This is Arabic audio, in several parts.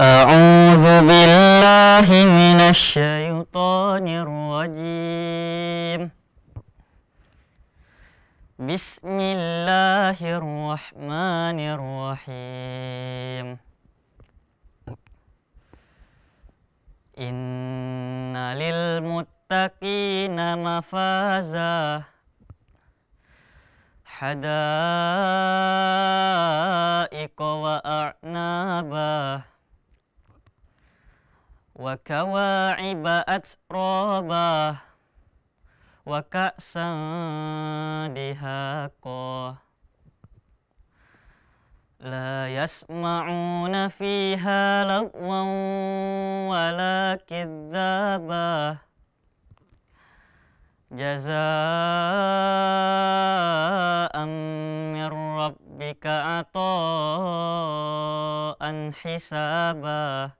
أعوذ بالله من الشيطان الرجيم بسم الله الرحمن الرحيم إن للمتقين مفازا حدائق وأعنابا وكواعب أترابا وكأسا دهاقا لا يسمعون فيها لغوا ولا كذابا جزاء من ربك عطاء حسابا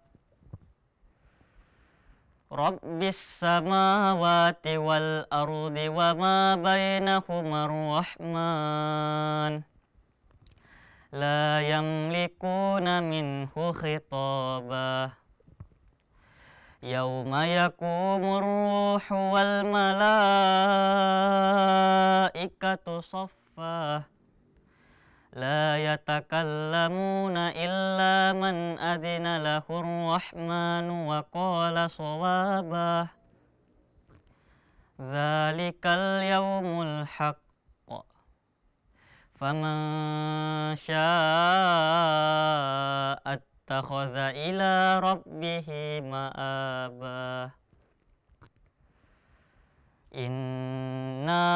رب السماوات والأرض وما بينهما الرحمن لا يملكون منه خطابا يوم يقوم الروح والملائكة صفاً لا يتكلمون إلا من أذن له الرحمن وقال صوابا ذلك اليوم الحق فمن شاء اتخذ إلى ربه مآبا إِنَّا